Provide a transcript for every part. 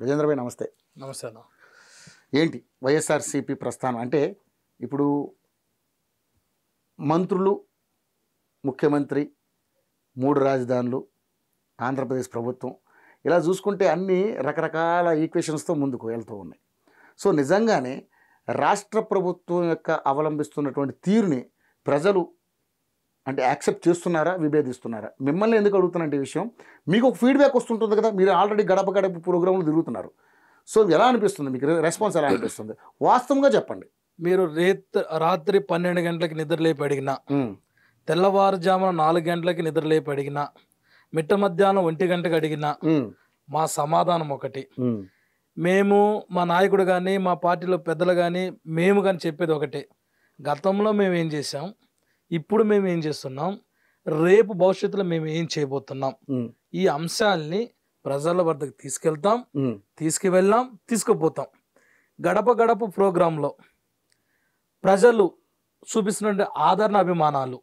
భాయ్ నమస్తే నమస్తే అన్న ఏంటి వైఎస్ఆర్సీపీ ప్రస్థానం అంటే ఇప్పుడు మంత్రులు ముఖ్యమంత్రి మూడు రాజధానులు ఆంధ్రప్రదేశ్ ప్రభుత్వం ఇలా చూసుకుంటే అన్ని రకరకాల ఈక్వేషన్స్తో ముందుకు వెళ్తూ ఉన్నాయి సో నిజంగానే రాష్ట్ర ప్రభుత్వం యొక్క అవలంబిస్తున్నటువంటి తీరుని ప్రజలు అంటే యాక్సెప్ట్ చేస్తున్నారా విభేదిస్తున్నారా మిమ్మల్ని ఎందుకు అడుగుతున్నట్టు విషయం మీకు ఒక ఫీడ్బ్యాక్ వస్తుంటుంది కదా మీరు ఆల్రెడీ గడప గడప ప్రోగ్రాంలు తిరుగుతున్నారు సో ఎలా అనిపిస్తుంది మీకు రెస్పాన్స్ ఎలా అనిపిస్తుంది వాస్తవంగా చెప్పండి మీరు రేత్ రాత్రి పన్నెండు గంటలకి నిద్రలేపి అడిగినా తెల్లవారుజామున నాలుగు గంటలకి నిద్రలేపి అడిగినా మిట్ట మధ్యాహ్నం ఒంటి గంటకు అడిగినా మా సమాధానం ఒకటి మేము మా నాయకుడు కానీ మా పార్టీలో పెద్దలు కానీ మేము కానీ చెప్పేది ఒకటి గతంలో మేము ఏం చేసాం ఇప్పుడు మేము ఏం చేస్తున్నాం రేపు భవిష్యత్తులో మేము ఏం చేయబోతున్నాం ఈ అంశాల్ని ప్రజల వద్దకు తీసుకెళ్తాం తీసుకువెళ్ళాం తీసుకుపోతాం గడప గడప ప్రోగ్రాంలో ప్రజలు చూపిస్తున్న ఆదరణ అభిమానాలు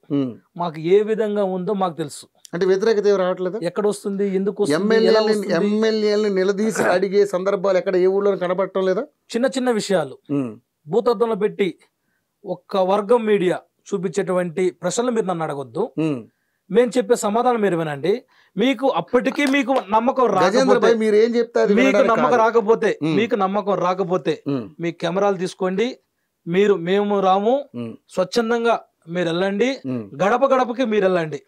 మాకు ఏ విధంగా ఉందో మాకు తెలుసు అంటే వ్యతిరేకత ఏమి రావట్లేదు ఎక్కడ వస్తుంది ఎందుకు ఎమ్మెల్యేలను నిలదీసి అడిగే సందర్భాలు ఎక్కడ ఏ ఊళ్ళో కనబడటం లేదా చిన్న చిన్న విషయాలు భూతత్వంలో పెట్టి ఒక్క వర్గం మీడియా చూపించేటువంటి ప్రశ్నలు మీరు నన్ను అడగొద్దు మేము చెప్పే సమాధానం మీరు వినండి మీకు అప్పటికీ మీకు నమ్మకం రాకపోతే మీరు ఏం చెప్తారు మీకు నమ్మకం రాకపోతే మీకు నమ్మకం రాకపోతే మీ కెమెరాలు తీసుకోండి మీరు మేము రాము స్వచ్ఛందంగా మీరు వెళ్ళండి గడప గడపకి మీరు వెళ్ళండి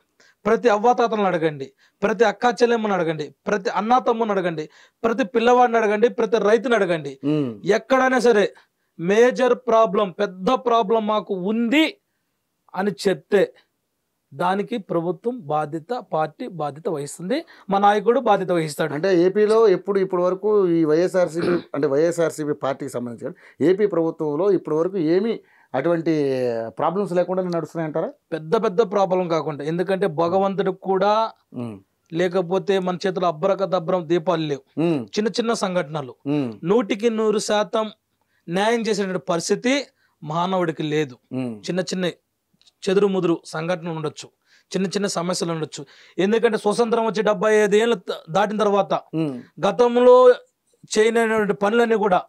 ప్రతి అవ్వాతాతలను అడగండి ప్రతి అక్కా చెల్లెమ్మను అడగండి ప్రతి అన్నా తమ్ముని అడగండి ప్రతి పిల్లవాడిని అడగండి ప్రతి రైతుని అడగండి ఎక్కడైనా సరే మేజర్ ప్రాబ్లం పెద్ద ప్రాబ్లం మాకు ఉంది అని చెప్తే దానికి ప్రభుత్వం బాధ్యత పార్టీ బాధ్యత వహిస్తుంది మా నాయకుడు బాధ్యత వహిస్తాడు అంటే ఏపీలో ఎప్పుడు ఇప్పటి వరకు ఈ వైఎస్ఆర్సీపీ అంటే వైఎస్ఆర్సీపీ పార్టీకి సంబంధించి ఏపీ ప్రభుత్వంలో ఇప్పటి వరకు ఏమీ అటువంటి ప్రాబ్లమ్స్ లేకుండా నడుస్తున్నాయంటారా పెద్ద పెద్ద ప్రాబ్లం కాకుండా ఎందుకంటే భగవంతుడికి కూడా లేకపోతే మన చేతిలో అబ్బరక దబ్బరం దీపాలు లేవు చిన్న చిన్న సంఘటనలు నూటికి నూరు శాతం న్యాయం చేసేటువంటి పరిస్థితి మానవుడికి లేదు చిన్న చిన్నవి చెదురుముదురు సంఘటనలు ఉండొచ్చు చిన్న చిన్న సమస్యలు ఉండొచ్చు ఎందుకంటే స్వతంత్రం వచ్చి డెబ్బై ఐదు ఏళ్ళు దాటిన తర్వాత గతంలో చేయలేనటువంటి పనులన్నీ కూడా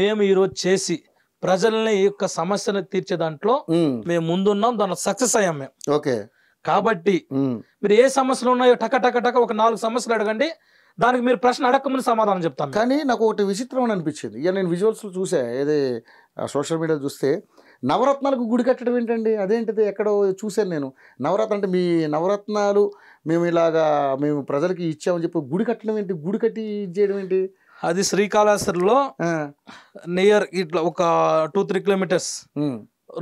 మేము ఈరోజు చేసి ప్రజల్ని ఈ యొక్క సమస్యను తీర్చే దాంట్లో మేము ముందున్నాం దాంట్లో సక్సెస్ అయ్యాం మేము ఓకే కాబట్టి మీరు ఏ సమస్యలు ఉన్నాయో టక టక టక ఒక నాలుగు సమస్యలు అడగండి దానికి మీరు ప్రశ్న అడగకముందు సమాధానం చెప్తాను కానీ నాకు ఒకటి విచిత్రం అనిపించింది ఇక నేను విజువల్స్ చూసా ఏది సోషల్ మీడియా చూస్తే నవరత్నాలకు గుడి కట్టడం ఏంటండి అదేంటిది ఎక్కడో చూశాను నేను నవరత్న అంటే మీ నవరత్నాలు మేము ఇలాగా మేము ప్రజలకి ఇచ్చామని చెప్పి గుడి కట్టడం ఏంటి గుడి కట్టి చేయడం ఏంటి అది శ్రీకాళహస్తిలో నియర్ ఇట్లా ఒక టూ త్రీ కిలోమీటర్స్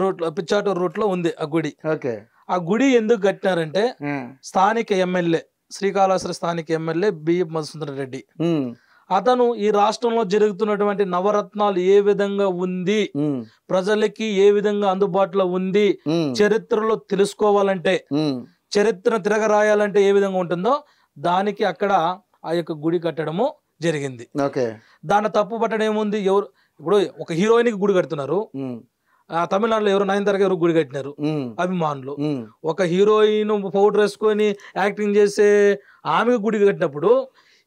రూట్ లో పిచ్చాటూరు రూట్ లో ఉంది ఆ గుడి ఓకే ఆ గుడి ఎందుకు కట్టినారంటే స్థానిక ఎమ్మెల్యే శ్రీకాళహస్తి స్థానిక ఎమ్మెల్యే బిఎం మధుసూదన్ రెడ్డి అతను ఈ రాష్ట్రంలో జరుగుతున్నటువంటి నవరత్నాలు ఏ విధంగా ఉంది ప్రజలకి ఏ విధంగా అందుబాటులో ఉంది చరిత్రలో తెలుసుకోవాలంటే చరిత్రను రాయాలంటే ఏ విధంగా ఉంటుందో దానికి అక్కడ ఆ యొక్క గుడి కట్టడము జరిగింది దాని తప్పు పట్టడం ఏముంది ఎవరు ఇప్పుడు ఒక హీరోయిన్ కి గుడి కడుతున్నారు ఆ తమిళనాడులో ఎవరు నయనతార ఎవరు గుడి కట్టినారు అభిమానులు ఒక హీరోయిన్ పౌడర్ వేసుకొని యాక్టింగ్ చేసే ఆమెకు గుడి కట్టినప్పుడు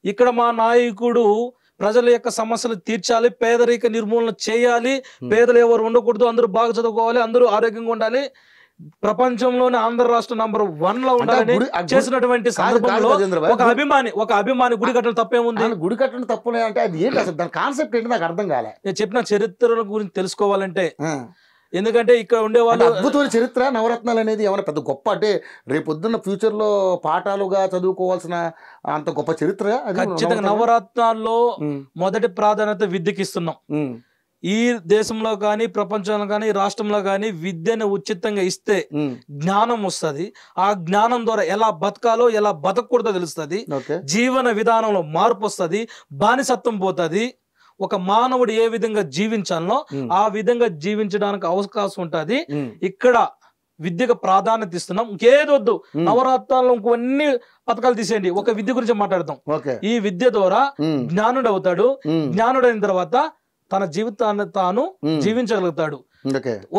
ఇక్కడ మా నాయకుడు ప్రజల యొక్క సమస్యలు తీర్చాలి పేదరిక నిర్మూలన చేయాలి hmm. పేదలు ఎవరు ఉండకూడదు అందరూ బాగా చదువుకోవాలి అందరూ ఆరోగ్యంగా ఉండాలి ప్రపంచంలోనే ఆంధ్ర రాష్ట్ర నంబర్ వన్ లో ఉండాలని చేసినటువంటి సందర్భంలో ఒక అభిమాని ఒక అభిమాని గుడి కట్టడం తప్పేముంది గుడి కట్టడం తప్పు అంటే అది ఏంటి అసలు దాని కాన్సెప్ట్ ఏంటి నాకు అర్థం కాలే నేను చెప్పిన చరిత్ర గురించి తెలుసుకోవాలంటే ఎందుకంటే ఇక్కడ ఉండే వాళ్ళు అద్భుతమైన చరిత్ర నవరత్నాలు అనేది ఏమైనా పెద్ద గొప్ప అంటే రేపొద్దున్న ఫ్యూచర్లో పాఠాలుగా చదువుకోవాల్సిన అంత గొప్ప చరిత్ర ఖచ్చితంగా నవరత్నాల్లో మొదటి ప్రాధాన్యత విద్యకి ఇస్తున్నాం ఈ దేశంలో కానీ ప్రపంచంలో కానీ రాష్ట్రంలో కానీ విద్యను ఉచితంగా ఇస్తే జ్ఞానం వస్తుంది ఆ జ్ఞానం ద్వారా ఎలా బతకాలో ఎలా బతకూడదో తెలుస్తుంది జీవన విధానంలో మార్పు వస్తుంది బానిసత్వం పోతుంది ఒక మానవుడు ఏ విధంగా జీవించాలనో ఆ విధంగా జీవించడానికి అవకాశం ఉంటుంది ఇక్కడ విద్యకు ప్రాధాన్యత ఇస్తున్నాం ఇంకేదొద్దు నవరత్నాలు ఇంకొన్ని పథకాలు తీసేయండి ఒక విద్య గురించి మాట్లాడతాం ఈ విద్య ద్వారా జ్ఞానుడు అవుతాడు జ్ఞానుడైన తర్వాత తన జీవితాన్ని తాను జీవించగలుగుతాడు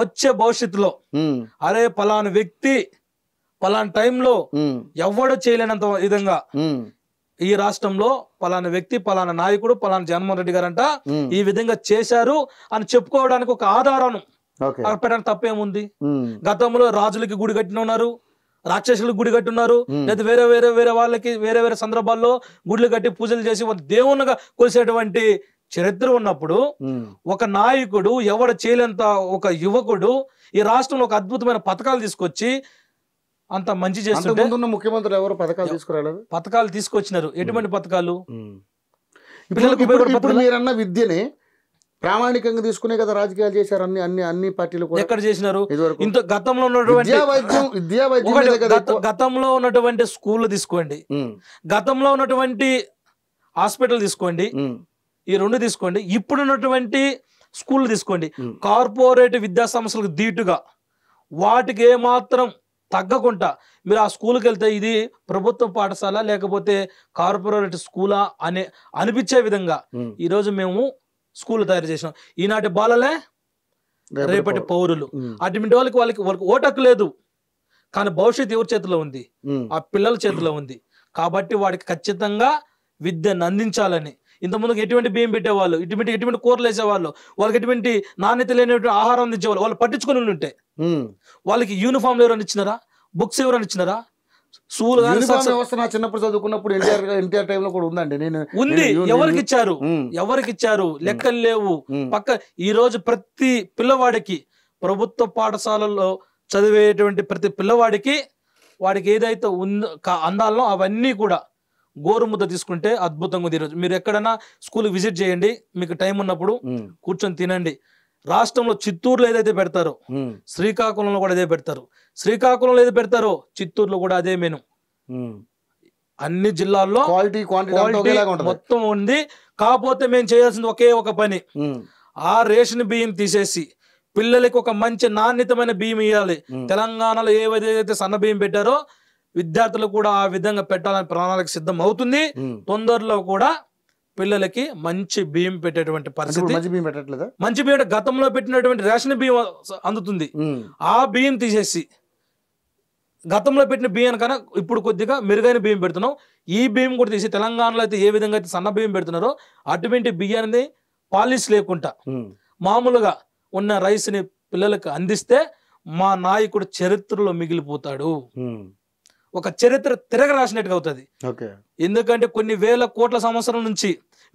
వచ్చే భవిష్యత్తులో అరే పలాను వ్యక్తి పలాన్ టైంలో ఎవడో చేయలేనంత విధంగా ఈ రాష్ట్రంలో పలానా వ్యక్తి పలానా నాయకుడు పలానా జగన్మోహన్ రెడ్డి గారు అంట ఈ విధంగా చేశారు అని చెప్పుకోవడానికి ఒక ఆధారం పెట్టడానికి తప్పేముంది గతంలో రాజులకి గుడి కట్టిన ఉన్నారు రాక్షసులకు గుడి కట్టి ఉన్నారు లేదా వేరే వేరే వేరే వాళ్ళకి వేరే వేరే సందర్భాల్లో గుడ్లు కట్టి పూజలు చేసి దేవునిగా కొలిసేటువంటి చరిత్ర ఉన్నప్పుడు ఒక నాయకుడు ఎవడు చేయలేంత ఒక యువకుడు ఈ రాష్ట్రంలో ఒక అద్భుతమైన పథకాలు తీసుకొచ్చి అంత మంచి చేస్తుంటే ముఖ్యమంత్రులు ఎవరు పథకాలు తీసుకురాలేదు పథకాలు తీసుకొచ్చినారు ఎటువంటి పథకాలు ఇప్పుడు మీరన్న విద్యని ప్రామాణికంగా తీసుకునే కదా రాజకీయాలు చేశారు అన్ని అన్ని అన్ని పార్టీలు ఎక్కడ చేసినారు ఇంత గతంలో ఉన్నటువంటి గతంలో ఉన్నటువంటి స్కూల్ తీసుకోండి గతంలో ఉన్నటువంటి హాస్పిటల్ తీసుకోండి ఈ రెండు తీసుకోండి ఇప్పుడున్నటువంటి స్కూల్ తీసుకోండి కార్పొరేట్ విద్యా సంస్థలకు ధీటుగా వాటికి ఏమాత్రం తగ్గకుండా మీరు ఆ స్కూల్కి వెళ్తే ఇది ప్రభుత్వ పాఠశాల లేకపోతే కార్పొరేట్ స్కూలా అనే అనిపించే విధంగా ఈరోజు మేము స్కూల్ తయారు చేసినాం ఈనాటి బాలలే రేపటి పౌరులు అటువంటి వాళ్ళకి వాళ్ళకి వాళ్ళకి ఓటకు లేదు కానీ భవిష్యత్తు ఎవరి చేతిలో ఉంది ఆ పిల్లల చేతిలో ఉంది కాబట్టి వాడికి ఖచ్చితంగా విద్యను అందించాలని ముందుకు ఎటువంటి బియ్యం పెట్టేవాళ్ళు ఇటువంటి ఎటువంటి కూరలు వేసేవాళ్ళు వాళ్ళకి ఎటువంటి నాణ్యత లేనటువంటి ఆహారం అందించేవాళ్ళు వాళ్ళు పట్టించుకుని ఉంటే వాళ్ళకి యూనిఫామ్లు ఎవరైనా ఇచ్చినారా బుక్స్ ఎవరైనా ఇచ్చినారా వ్యవస్థ చిన్నప్పుడు చదువుకున్నప్పుడు ఎన్టీఆర్ ఎన్టీఆర్ లో కూడా ఉందండి నేను ఉంది ఎవరికి ఇచ్చారు ఎవరికి ఇచ్చారు లెక్కలు లేవు పక్క ఈ రోజు ప్రతి పిల్లవాడికి ప్రభుత్వ పాఠశాలలో చదివేటువంటి ప్రతి పిల్లవాడికి వాడికి ఏదైతే ఉందో అందాల్లో అవన్నీ కూడా గోరుముద్ద తీసుకుంటే అద్భుతంగా ఉంది ఈరోజు మీరు ఎక్కడైనా స్కూల్ విజిట్ చేయండి మీకు టైం ఉన్నప్పుడు కూర్చొని తినండి రాష్ట్రంలో చిత్తూరులో ఏదైతే పెడతారో శ్రీకాకుళంలో కూడా అదే పెడతారు శ్రీకాకుళంలో ఏది పెడతారో చిత్తూరులో కూడా అదే మెను అన్ని జిల్లాల్లో క్వాలిటీ క్వాంటిటీ మొత్తం ఉంది కాకపోతే మేము చేయాల్సింది ఒకే ఒక పని ఆ రేషన్ బియ్యం తీసేసి పిల్లలకి ఒక మంచి నాణ్యతమైన బియ్యం ఇవ్వాలి తెలంగాణలో ఏవైతే సన్న బియ్యం పెట్టారో విద్యార్థులు కూడా ఆ విధంగా పెట్టాలని ప్రణాళిక సిద్ధం అవుతుంది తొందరలో కూడా పిల్లలకి మంచి బియ్యం పెట్టేటువంటి పరిస్థితి మంచి బియ్యం పెట్టట్లేదు మంచి బియ్యం గతంలో పెట్టినటువంటి రేషన్ బియ్యం అందుతుంది ఆ బియ్యం తీసేసి గతంలో పెట్టిన బియ్యం కన్నా ఇప్పుడు కొద్దిగా మెరుగైన బియ్యం పెడుతున్నాం ఈ బియ్యం కూడా తీసి తెలంగాణలో అయితే ఏ విధంగా అయితే సన్న బియ్యం పెడుతున్నారో అటువంటి బియ్యాన్ని పాలిష్ లేకుండా మామూలుగా ఉన్న రైస్ని పిల్లలకు అందిస్తే మా నాయకుడు చరిత్రలో మిగిలిపోతాడు ఒక చరిత్ర తిరగ రాసినట్టుగా అవుతుంది ఎందుకంటే కొన్ని వేల కోట్ల సంవత్సరం నుంచి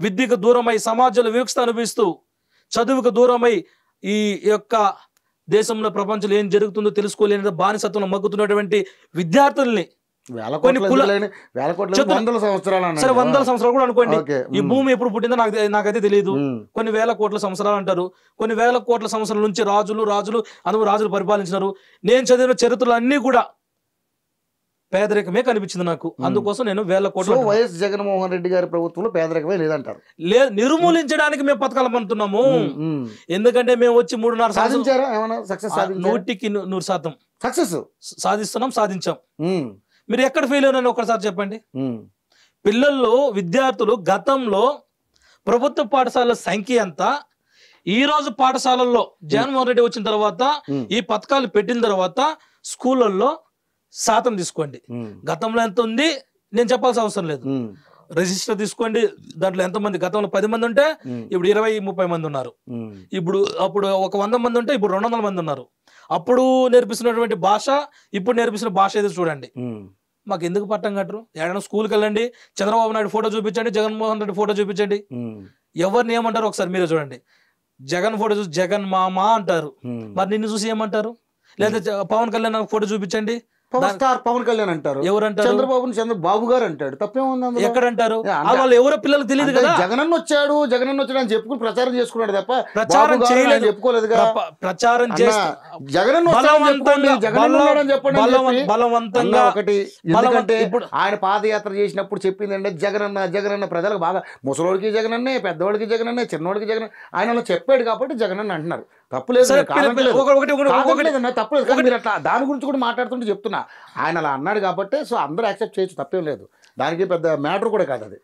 విద్యకు దూరమై సమాజంలో వివక్షత అనుభవిస్తూ చదువుకు దూరమై ఈ యొక్క దేశంలో ప్రపంచంలో ఏం జరుగుతుందో తెలుసుకోలేని బానిసత్వంలో మగ్గుతున్నటువంటి విద్యార్థుల్ని వందల సంవత్సరాలు కూడా అనుకోండి ఈ భూమి ఎప్పుడు పుట్టిందో నాకు నాకైతే తెలియదు కొన్ని వేల కోట్ల సంవత్సరాలు అంటారు కొన్ని వేల కోట్ల సంవత్సరాల నుంచి రాజులు రాజులు అందరూ రాజులు పరిపాలించినారు నేను చదివిన చరిత్రలు అన్ని కూడా పేదరికమే కనిపించింది నాకు అందుకోసం నేను వేల కోట్లు వైఎస్ జగన్మోహన్ రెడ్డి గారి ప్రభుత్వంలో పేదరికమే లేదంటారు లేదు నిర్మూలించడానికి మేము పథకాలు పంపుతున్నాము ఎందుకంటే మేము వచ్చి మూడున్నర సాధించారా ఏమైనా సక్సెస్ నూటికి నూరు శాతం సక్సెస్ సాధిస్తున్నాం సాధించాం మీరు ఎక్కడ ఫెయిల్ అయినా ఒకసారి చెప్పండి పిల్లల్లో విద్యార్థులు గతంలో ప్రభుత్వ పాఠశాలల సంఖ్య ఎంత ఈ రోజు పాఠశాలల్లో జగన్మోహన్ రెడ్డి వచ్చిన తర్వాత ఈ పథకాలు పెట్టిన తర్వాత స్కూళ్ళల్లో శాతం తీసుకోండి గతంలో ఎంత ఉంది నేను చెప్పాల్సిన అవసరం లేదు రిజిస్టర్ తీసుకోండి దాంట్లో ఎంతమంది గతంలో పది మంది ఉంటే ఇప్పుడు ఇరవై ముప్పై మంది ఉన్నారు ఇప్పుడు అప్పుడు ఒక వంద మంది ఉంటే ఇప్పుడు రెండు వందల మంది ఉన్నారు అప్పుడు నేర్పిస్తున్నటువంటి భాష ఇప్పుడు నేర్పిస్తున్న భాష ఏదో చూడండి మాకు ఎందుకు పట్టం కట్టరు ఏడైనా స్కూల్కి వెళ్ళండి చంద్రబాబు నాయుడు ఫోటో చూపించండి జగన్మోహన్ రెడ్డి ఫోటో చూపించండి ఎవరిని ఏమంటారు ఒకసారి మీరే చూడండి జగన్ ఫోటో చూసి జగన్ మామ అంటారు మరి నిన్ను చూసి ఏమంటారు లేదా పవన్ కళ్యాణ్ ఫోటో చూపించండి పవర్ స్టార్ పవన్ కళ్యాణ్ అంటారు ఎవరంటారు చంద్రబాబు చంద్రబాబు గారు అంటాడు తప్పేముంది ఎక్కడ అంటారు వాళ్ళు ఎవరో పిల్లలు తెలియదు కదా జగనన్న వచ్చాడు జగనన్న వచ్చాడు అని చెప్పుకుని ప్రచారం చేసుకున్నాడు తప్ప ప్రచారం చేయలేదు చెప్పుకోలేదు ప్రచారం జగనన్న చెప్పండి బలవంతంగా ఒకటి ఎందుకంటే ఇప్పుడు ఆయన పాదయాత్ర చేసినప్పుడు చెప్పింది అంటే జగనన్న జగనన్న ప్రజలకు బాగా ముసలోడికి జగనన్నే పెద్దవాడికి జగనన్నే చిన్నవాడికి జగన్ ఆయన చెప్పాడు కాబట్టి జగనన్న అంటున్నారు తప్పులేదు తప్పులేదు దాని గురించి కూడా మాట్లాడుతుంటే చెప్తున్నా ఆయన అలా అన్నాడు కాబట్టి సో అందరూ యాక్సెప్ట్ చేయొచ్చు తప్పేం లేదు దానికి పెద్ద మ్యాటర్ కూడా కాదు అది